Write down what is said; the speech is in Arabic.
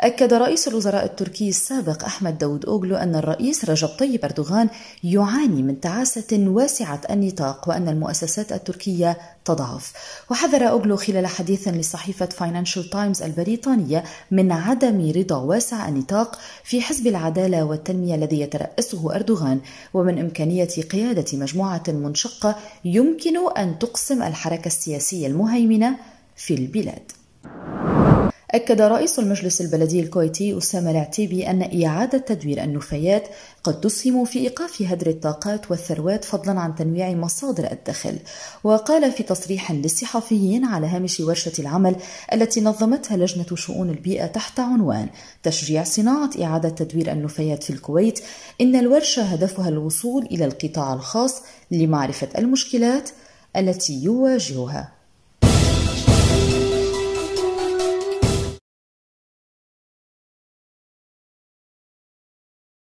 أكد رئيس الوزراء التركي السابق أحمد داود أوغلو أن الرئيس رجب طيب أردوغان يعاني من تعاسة واسعة النطاق وأن المؤسسات التركية تضعف وحذر أوغلو خلال حديث لصحيفة فاينانشال تايمز البريطانية من عدم رضا واسع النطاق في حزب العدالة والتنمية الذي يترأسه أردوغان ومن إمكانية قيادة مجموعة منشقة يمكن أن تقسم الحركة السياسية المهيمنة في البلاد أكد رئيس المجلس البلدي الكويتي أسامة العتيبي أن إعادة تدوير النفايات قد تسهم في إيقاف هدر الطاقات والثروات فضلا عن تنويع مصادر الدخل وقال في تصريح للصحفيين على هامش ورشة العمل التي نظمتها لجنة شؤون البيئة تحت عنوان تشجيع صناعة إعادة تدوير النفايات في الكويت إن الورشة هدفها الوصول إلى القطاع الخاص لمعرفة المشكلات التي يواجهها